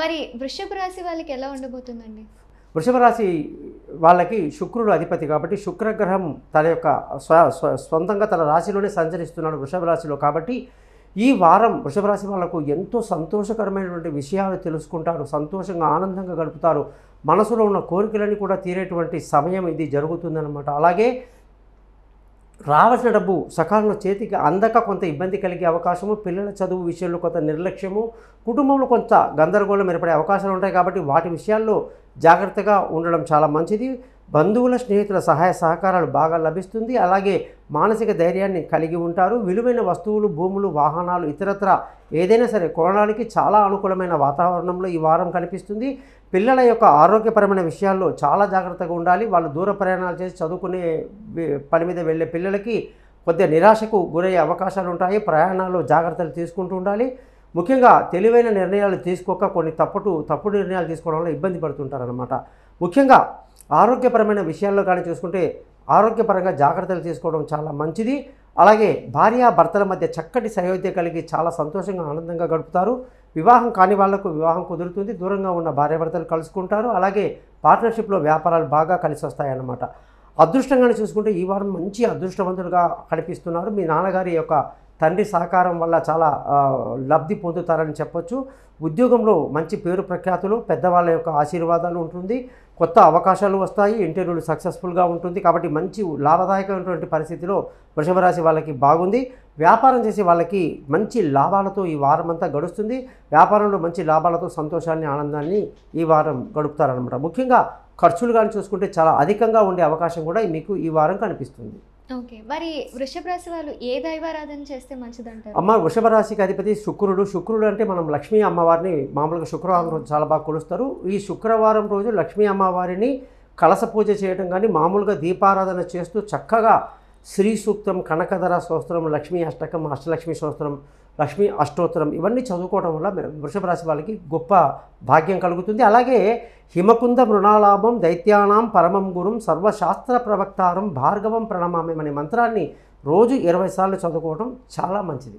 మరి వృషభ రాశి వాళ్ళకి ఎలా ఉండబోతుందండి వృషభ రాశి వాళ్ళకి శుక్రుడు అధిపతి కాబట్టి శుక్రగ్రహం తన యొక్క సొంతంగా తన రాశిలోనే సంచరిస్తున్నాడు వృషభ రాశిలో కాబట్టి ఈ వారం వృషభ రాశి వాళ్లకు ఎంతో సంతోషకరమైనటువంటి విషయాలు తెలుసుకుంటారు సంతోషంగా ఆనందంగా గడుపుతారు మనసులో ఉన్న కోరికలన్నీ కూడా తీరేటువంటి సమయం ఇది జరుగుతుందన్నమాట అలాగే రావాల్సిన డబ్బు సకాలంలో చేతికి అందక కొంత ఇబ్బంది కలిగే అవకాశము పిల్లల చదువు విషయంలో కొంత నిర్లక్ష్యము కుటుంబంలో కొంత గందరగోళం ఏర్పడే అవకాశాలు ఉంటాయి కాబట్టి వాటి విషయాల్లో జాగ్రత్తగా ఉండడం చాలా మంచిది బంధువుల స్నేహితుల సహాయ సహకారాలు బాగా లభిస్తుంది అలాగే మానసిక ధైర్యాన్ని కలిగి ఉంటారు విలువైన వస్తువులు భూములు వాహనాలు ఇతరత్ర ఏదైనా సరే కొనడానికి చాలా అనుకూలమైన వాతావరణంలో ఈ వారం కనిపిస్తుంది పిల్లల యొక్క ఆరోగ్యపరమైన విషయాల్లో చాలా జాగ్రత్తగా ఉండాలి వాళ్ళు దూర ప్రయాణాలు చేసి చదువుకునే పని మీద వెళ్ళే పిల్లలకి కొద్దిగా నిరాశకు గురయ్యే అవకాశాలు ఉంటాయి ప్రయాణాల్లో జాగ్రత్తలు తీసుకుంటూ ఉండాలి ముఖ్యంగా తెలివైన నిర్ణయాలు తీసుకోక కొన్ని తప్పుడు తప్పుడు నిర్ణయాలు తీసుకోవడం వల్ల ఇబ్బంది పడుతుంటారనమాట ముఖ్యంగా ఆరోగ్యపరమైన విషయాల్లో కానీ చూసుకుంటే ఆరోగ్యపరంగా జాగ్రత్తలు తీసుకోవడం చాలా మంచిది అలాగే భార్య భర్తల మధ్య చక్కటి సయోధ్య కలిగి చాలా సంతోషంగా ఆనందంగా గడుపుతారు వివాహం కాని వాళ్లకు వివాహం కుదురుతుంది దూరంగా ఉన్న భార్యాభర్తలు కలుసుకుంటారు అలాగే పార్ట్నర్షిప్లో వ్యాపారాలు బాగా కలిసి వస్తాయన్నమాట అదృష్టంగానే చూసుకుంటే ఈ వారం మంచి అదృష్టవంతులుగా కనిపిస్తున్నారు మీ నాన్నగారి యొక్క తండ్రి సహకారం వల్ల చాలా లబ్ధి పొందుతారని చెప్పొచ్చు ఉద్యోగంలో మంచి పేరు ప్రఖ్యాతులు పెద్దవాళ్ళ యొక్క ఆశీర్వాదాలు ఉంటుంది కొత్త అవకాశాలు వస్తాయి ఇంటర్వ్యూలు సక్సెస్ఫుల్గా ఉంటుంది కాబట్టి మంచి లాభదాయకమైనటువంటి పరిస్థితిలో వృషభ రాశి వాళ్ళకి బాగుంది వ్యాపారం చేసే వాళ్ళకి మంచి లాభాలతో ఈ వారం అంతా గడుస్తుంది వ్యాపారంలో మంచి లాభాలతో సంతోషాన్ని ఆనందాన్ని ఈ వారం గడుపుతారనమాట ముఖ్యంగా ఖర్చులు కానీ చూసుకుంటే చాలా అధికంగా ఉండే అవకాశం కూడా మీకు ఈ వారం కనిపిస్తుంది ఓకే మరి వృషభ రాశి వాళ్ళు ఏ దైవారాధన చేస్తే మంచిదంటారు అమ్మ వృషభ రాశికి అధిపతి శుక్రుడు శుక్రుడు అంటే మనం లక్ష్మీ అమ్మవారిని మామూలుగా శుక్రవారం రోజు చాలా బాగా కొలుస్తారు ఈ శుక్రవారం రోజు లక్ష్మీ అమ్మవారిని కలస పూజ చేయడం కానీ మామూలుగా దీపారాధన చేస్తూ చక్కగా శ్రీ సూక్తం కనకధర స్తోత్రం లక్ష్మీ అష్టకం అష్టలక్ష్మి స్తోత్రం లక్ష్మీ అష్టోత్తరం ఇవన్నీ చదువుకోవడం వల్ల వృషభ రాశి వాళ్ళకి గొప్ప భాగ్యం కలుగుతుంది అలాగే హిమకుంద మృణాలాభం దైత్యానాం పరమం గురుం సర్వశాస్త్ర ప్రవక్తారం భార్గవం ప్రణమామే అనే మంత్రాన్ని రోజు ఇరవై సార్లు చదువుకోవడం చాలా మంచిది